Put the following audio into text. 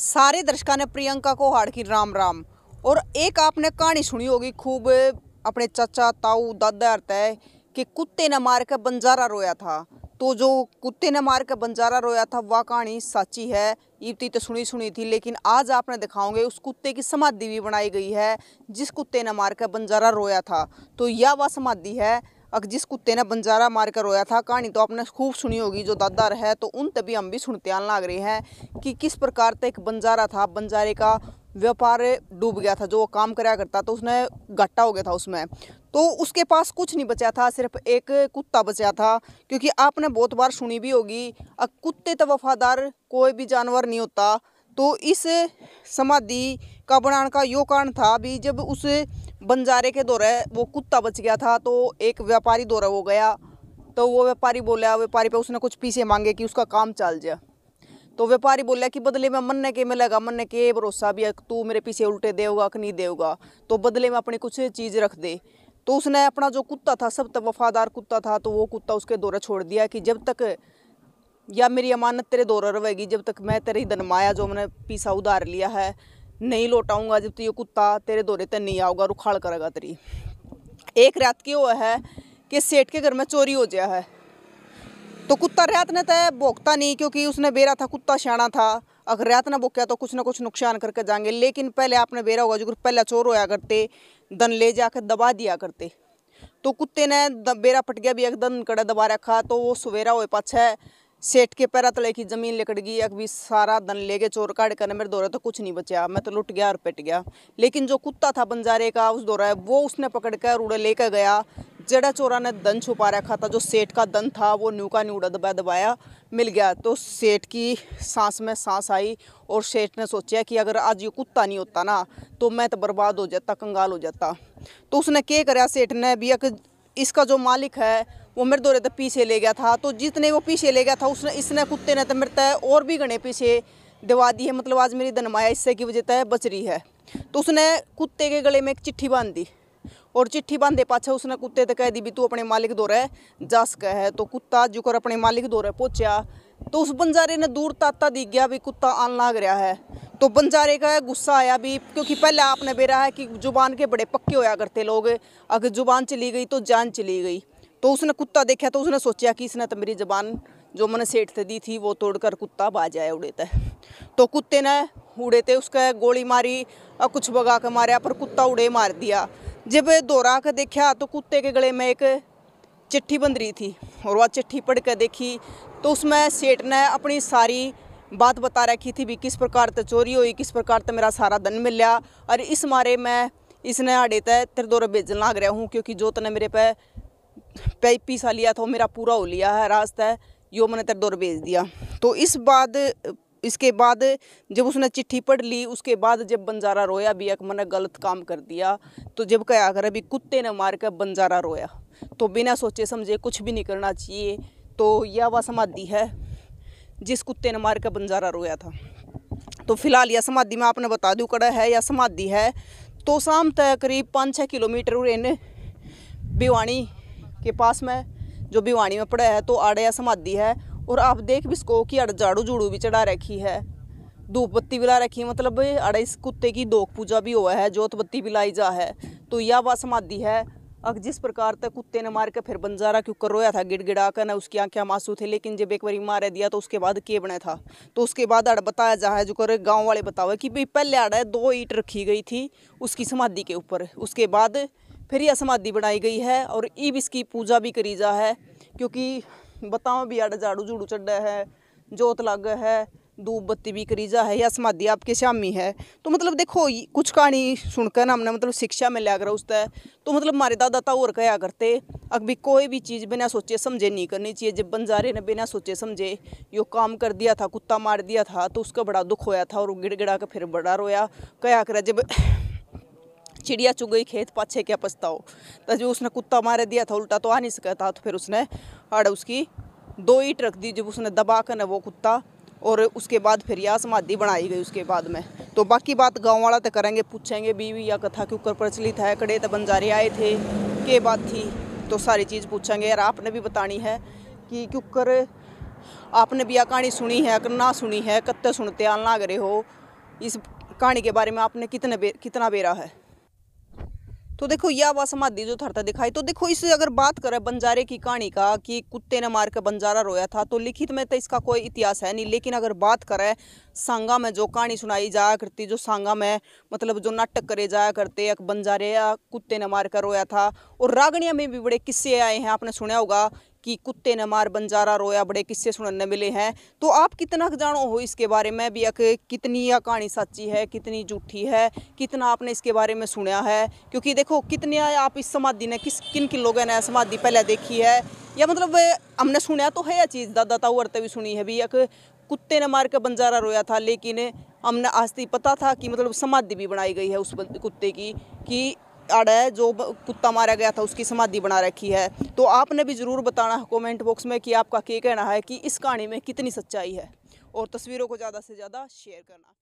सारे दर्शकों ने प्रियंका को हाड़ की राम राम और एक आपने कहानी सुनी होगी खूब अपने चाचा ताऊ दादा तय कि कुत्ते ने मार के बंजारा रोया था तो जो कुत्ते ने मार के बंजारा रोया था वह कहानी सच्ची है इवती तो सुनी सुनी थी लेकिन आज आपने दिखाओगे उस कुत्ते की समाधि भी बनाई गई है जिस कुत्ते ने मार के बंजारा रोया था तो यह वह समाधि है अक जिस कुत्ते ने बंजारा मार कर रोया था कहानी तो आपने खूब सुनी होगी जो दादा रहे तो उन तभी हम भी सुनते आने लग रहे हैं कि किस प्रकार का एक बंजारा था बंजारे का व्यापार डूब गया था जो वो काम कराया करता तो उसने घाटा हो गया था उसमें तो उसके पास कुछ नहीं बचा था सिर्फ एक कुत्ता बचा था क्योंकि आपने बहुत बार सुनी भी होगी अब कुत्ते तो वफादार कोई भी जानवर नहीं होता तो इस समाधि का बनाने का यो कारण था भी जब उस बंजारे के दौरे वो कुत्ता बच गया था तो एक व्यापारी दौरा हो गया तो वो व्यापारी बोला व्यापारी पे उसने कुछ पीछे मांगे कि उसका काम चल जाए तो व्यापारी बोला कि बदले में मन ने के मिलेगा ने के भरोसा भी है तू मेरे पीछे उल्टे देगा कि नहीं देगा तो बदले में अपनी कुछ चीज़ रख दे तो उसने अपना जो कुत्ता था सब तक तो वफादार कुत्ता था तो वो कुत्ता उसके दौरा छोड़ दिया कि जब तक या मेरी अमानत तेरे दौरा रहेगी जब तक मैं ही दनमाया जो मैंने पीसा उधार लिया है नहीं लौटाऊंगा जब तो ये कुत्ता तेरे दौरे तक नहीं आओगा रुखाड़ करेगा तेरी एक रात की हुआ है कि सेठ के घर में चोरी हो गया है तो कुत्ता रात ने तो भोगता नहीं क्योंकि उसने बेरा था कुत्ता शाना था अगर रात ने भोगया तो कुछ ना कुछ नुकसान करके जाएंगे लेकिन पहले आपने बेरा होगा जो पहले चोर होया करते दन ले जाकर दबा दिया करते तो कुत्ते ने बेरा पट गया भी एक दन कड़ा दबा रखा तो वो सवेरा हो पाछे सेठ के तले की जमीन लिकट गई अकबी सारा धन लेके चोर काट कर मेरे दौरे तो कुछ नहीं बचा मैं तो लुट गया और पिट गया लेकिन जो कुत्ता था बंजारे का उस दौरा वो उसने पकड़ कर रूड़े लेकर गया जड़ा चोरा ने दन छुपा रखा था जो सेठ का दन था वो न्यूका न्यूड़ा दबा दबाया मिल गया तो सेठ की सांस में सांस आई और सेठ ने सोचा कि अगर आज ये कुत्ता नहीं होता ना तो मैं तो बर्बाद हो जाता कंगाल हो जाता तो उसने क्या कराया सेठ ने भी इसका जो मालिक है वो मेरे दौरे तो पीछे ले गया था तो जितने वो पीछे ले गया था उसने इसने कुत्ते ने तो मृत तय और भी गणे पीछे दवा दी है मतलब आज मेरी धनमाया इससे की वजह तय बच रही है तो उसने कुत्ते के गले में एक चिट्ठी बांध दी और चिट्ठी बांधे पाछे उसने कुत्ते तो कह दी भी तू अपने मालिक दौरे जा सका है तो कुत्ता जुकर अपने मालिक दौरे पहुँचा तो उस बंजारे ने दूर ताता दिख गया भी कुत्ता आन लाग रहा है तो बंजारे का गुस्सा आया भी क्योंकि पहले आपने बेरा है कि जुबान के बड़े पक्के होया करते लोग अगर जुबान चली गई तो जान चली गई तो उसने कुत्ता देखा तो उसने सोचा कि इसने तो मेरी जबान जो मैंने सेठ से दी थी वो तोड़कर कुत्ता आया उड़े थे तो कुत्ते ने उड़े थे उसका गोली मारी और कुछ भगा के मारे पर कुत्ता उड़े मार दिया जब दोहरा कर देखा तो कुत्ते के गले में एक चिट्ठी बंद रही थी और वह चिट्ठी पढ़ कर देखी तो उसमें सेठ ने अपनी सारी बात बता रखी थी भी किस प्रकार से चोरी हुई किस प्रकार से मेरा सारा धन मिला और इस मारे मैं इसने आड़े तय तिर दौरे भेजन लग रहा हूँ क्योंकि जो तने मेरे पे पैसा लिया था मेरा पूरा हो लिया है रास्ता है यो मैंने तेरे दौर भेज दिया तो इस बाद इसके बाद जब उसने चिट्ठी पढ़ ली उसके बाद जब बंजारा रोया भी एक मैंने गलत काम कर दिया तो जब कया कर अभी कुत्ते ने मार कर बंजारा रोया तो बिना सोचे समझे कुछ भी नहीं करना चाहिए तो यह वह समाधि है जिस कुत्ते ने मार कर बंजारा रोया था तो फिलहाल यह समाधि मैं आपने बता दूँ कड़ा है या समाधि है तो शाम तक करीब पाँच छः किलोमीटर उन्न भिवानी के पास में जो भिवाणी में पड़ा है तो आड़या समाधि है और आप देख भी इसको कि अड़ झाड़ू झूड़ू भी चढ़ा रखी है धूप बत्ती भी ला रखी है मतलब अड़े इस कुत्ते की दोख पूजा भी हुआ है जोत बत्ती भी लाई जा है तो यह वह समाधि है अब जिस प्रकार तक कुत्ते ने मार के फिर बंजारा क्यों कर रोया था गिड़गिड़ा कर ना उसकी आंखें मासू थे लेकिन जब एक बार मार दिया तो उसके बाद के बना था तो उसके बाद अड़ बताया जा है जो कर गाँव वाले बतावे कि भाई पहले अड़ दो ईट रखी गई थी उसकी समाधि के ऊपर उसके बाद फिर यह समाधि बनाई गई है और ईब इसकी पूजा भी करी जा है क्योंकि बताओ भी अड़ झाड़ू झूड़ू चढ़ा है जोत लाग है धूप बत्ती भी करी जा है या समाधि आपके शामी है तो मतलब देखो कुछ कहानी सुनकर ना हमने मतलब शिक्षा में लिया कर उस तो मतलब हमारे दादा तो और कया करते अभी कोई भी चीज़ बिना सोचे समझे नहीं करनी चाहिए जब बंजारे ने बिना सोचे समझे यो काम कर दिया था कुत्ता मार दिया था तो उसका बड़ा दुख होया था और गिड़गिड़ा के फिर बड़ा रोया कया करा जब चिड़िया चुग गई खेत पाछे क्या पछताओ तो जो उसने कुत्ता मारे दिया था उल्टा तो आ नहीं सका था तो फिर उसने आड़ उसकी दो ईट रख दी जब उसने दबा कर वो कुत्ता और उसके बाद फिर यह समाधि बनाई गई उसके बाद में तो बाकी बात गाँव वाला तो करेंगे पूछेंगे बीवी या कथा के ऊपर प्रचलित है कड़े तो बंजारे आए थे के बात थी तो सारी चीज़ पूछेंगे यार आपने भी बतानी है कि क्यूकर आपने भी यह कहानी सुनी है अगर ना सुनी है कत्ते सुनते आल ना करे हो इस कहानी के बारे में आपने कितने बे, कितना बेरा है तो देखो यह आवाज समाधि जो थरता दिखाई तो देखो इससे अगर बात करें बंजारे की कहानी का कि कुत्ते ने मार के बंजारा रोया था तो लिखित में तो इसका कोई इतिहास है नहीं लेकिन अगर बात करें सांगा में जो कहानी सुनाई जाया करती जो सांगा में मतलब जो नाटक करे जाया करते एक बंजारे या कुत्ते ने मार कर रोया था और रागणिया में भी बड़े किस्से आए हैं आपने सुना होगा कि कुत्ते ने मार बंजारा रोया बड़े किस्से सुनने मिले हैं तो आप कितना जानो हो इसके बारे में भी कितनी यह कहानी सच्ची है कितनी झूठी है कितना आपने इसके बारे में सुना है क्योंकि देखो कितने आप इस समाधि ने किस किन किन लोगों ने समाधि पहले देखी है या मतलब हमने सुना तो है यह चीज़ दादा ताऊ अर्ते भी सुनी है भी एक कुत्ते ने मार कर बंजारा रोया था लेकिन हमने आज पता था कि मतलब समाधि भी बनाई गई है उस कुत्ते की कि आड़ है जो कुत्ता मारा गया था उसकी समाधि बना रखी है तो आपने भी ज़रूर बताना है कमेंट बॉक्स में कि आपका क्या कहना है कि इस कहानी में कितनी सच्चाई है और तस्वीरों को ज़्यादा से ज़्यादा शेयर करना